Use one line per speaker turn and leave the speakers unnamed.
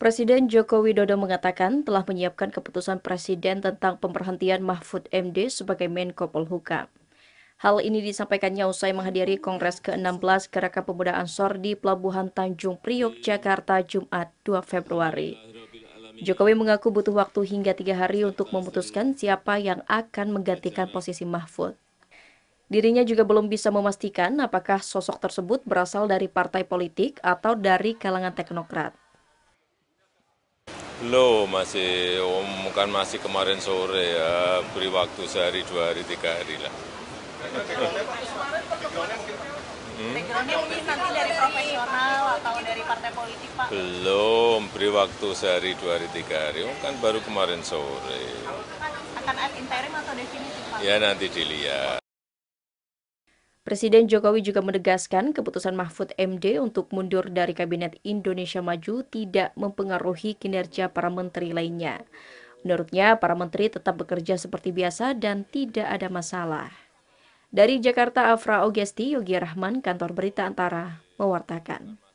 Presiden Joko Widodo mengatakan telah menyiapkan keputusan Presiden tentang pemberhentian Mahfud MD sebagai Menko Polhukam. Hal ini disampaikannya usai menghadiri Kongres ke-16 Gerakan Pemuda Ansor di Pelabuhan Tanjung Priok, Jakarta, Jumat 2 Februari. Jokowi mengaku butuh waktu hingga tiga hari untuk memutuskan siapa yang akan menggantikan posisi Mahfud. Dirinya juga belum bisa memastikan apakah sosok tersebut berasal dari partai politik atau dari kalangan teknokrat.
Belum, masih om, kan masih kemarin sore ya, beri waktu sehari, dua hari, tiga hari lah. Hmm? nanti dari profesional
atau dari partai politik, Pak?
Belum, beri waktu sehari, dua hari, tiga hari, om, kan baru kemarin sore.
Akan ad interim atau definitif, Ya,
nanti dilihat.
Presiden Jokowi juga menegaskan keputusan Mahfud MD untuk mundur dari Kabinet Indonesia Maju tidak mempengaruhi kinerja para menteri lainnya. Menurutnya, para menteri tetap bekerja seperti biasa dan tidak ada masalah. Dari Jakarta, Afra Ogesti, Yogi Rahman, Kantor Berita Antara, mewartakan.